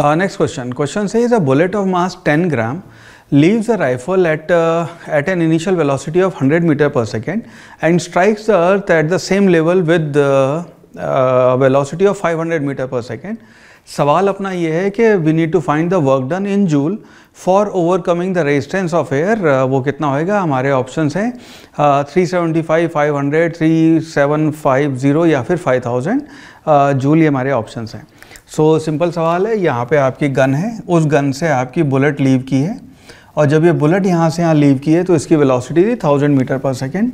Next question question से is a bullet of mass 10 gram leaves a rifle at at an initial velocity of 100 meter per second and strikes the earth at the same level with velocity of 500 meter per second सवाल अपना ये है कि we need to find the work done in joule for overcoming the resistance of air वो कितना होएगा हमारे option हैं three seventy five five hundred three seven five zero या फिर फाइव थाउजेंड जूल ये हमारे ऑप्शन हैं सो so, सिंपल सवाल है यहाँ पे आपकी गन है उस गन से आपकी बुलेट लीव की है और जब ये बुलेट यहाँ से यहाँ लीव की है तो इसकी वेलोसिटी थी थाउजेंड मीटर पर सेकेंड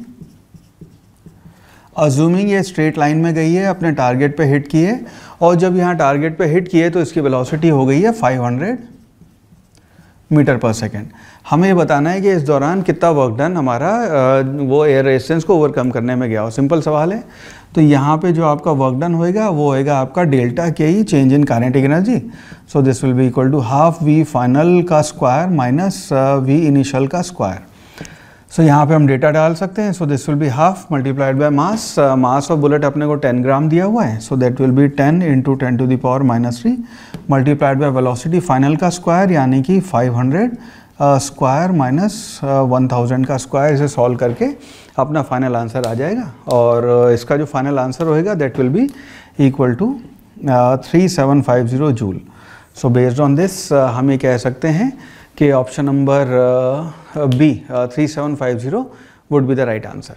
जूमिंग ये स्ट्रेट लाइन में गई है अपने टारगेट पे हिट की है और जब यहाँ टारगेट पे हिट की है तो इसकी वेलोसिटी हो गई है five hundred meter per second हमें ये बताना है कि इस दौरान कितना वर्क डन हमारा वो एयर रेजिस्टेंस को ओवरकम करने में गया हो सिंपल सवाल है तो यहाँ पे जो आपका वर्क डन होएगा वो होएगा आपका डेल्टा के ही change in kinetic energy so this will be equal to half v final का स्क्वायर माइनस वी इनिशियल का स्क्वायर सो so, यहाँ पे हम डेटा डाल सकते हैं so this will be half multiplied by mass mass of bullet अपने को 10 ग्राम दिया हुआ है so that will be 10 into ten to the power minus three multiplied by velocity final का स्क्वायर यानी कि 500 स्क्वायर माइनस वन थाउजेंड का square इसे सॉल्व करके अपना फाइनल आंसर आ जाएगा और uh, इसका जो फाइनल आंसर होएगा that will be equal to three seven five zero joule so based on this हम ये कह सकते हैं कि option number Uh, B, uh, 3750 would be the right answer.